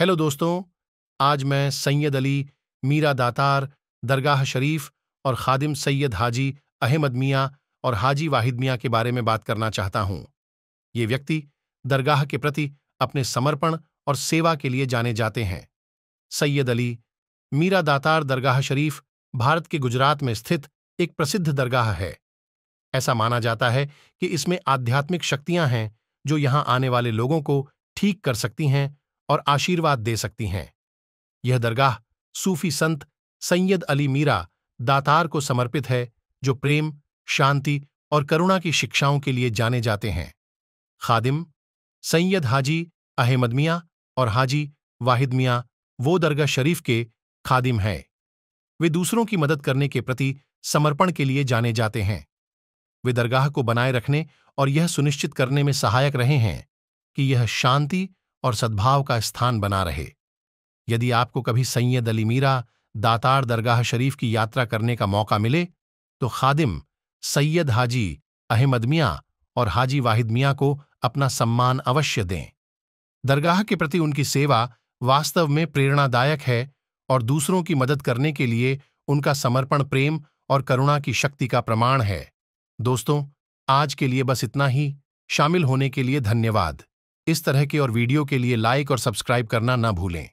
hello दोस्तों आज मैं सैयद अली मीरा दातार दरगाह शरीफ और खादिम सैयद हाजी अहमद मियाँ और हाजी वाहिद मियाँ के बारे में बात करना चाहता हूँ ये व्यक्ति दरगाह के प्रति अपने समर्पण और सेवा के लिए जाने जाते हैं सैयद अली मीरा दातार दरगाह शरीफ भारत के गुजरात में स्थित एक प्रसिद्ध दरगाह है ऐसा माना जाता है कि इसमें आध्यात्मिक शक्तियां हैं जो यहां आने वाले लोगों को ठीक कर सकती हैं और आशीर्वाद दे सकती हैं यह दरगाह सूफी संत सैयद अली मीरा दातार को समर्पित है जो प्रेम शांति और करुणा की शिक्षाओं के लिए जाने जाते हैं खादिम सैयद हाजी अहमद मियाँ और हाजी वाहिद मियाँ वो दरगाह शरीफ के खादिम हैं वे दूसरों की मदद करने के प्रति समर्पण के लिए जाने जाते हैं वे दरगाह को बनाए रखने और यह सुनिश्चित करने में सहायक रहे हैं कि यह शांति और सद्भाव का स्थान बना रहे यदि आपको कभी सैयद अली मीरा दातार दरगाह शरीफ की यात्रा करने का मौका मिले तो खादिम सैयद हाजी अहमद मियाँ और हाजी वाहिद मियाँ को अपना सम्मान अवश्य दें दरगाह के प्रति उनकी सेवा वास्तव में प्रेरणादायक है और दूसरों की मदद करने के लिए उनका समर्पण प्रेम और करुणा की शक्ति का प्रमाण है दोस्तों आज के लिए बस इतना ही शामिल होने के लिए धन्यवाद इस तरह के और वीडियो के लिए लाइक और सब्सक्राइब करना ना भूलें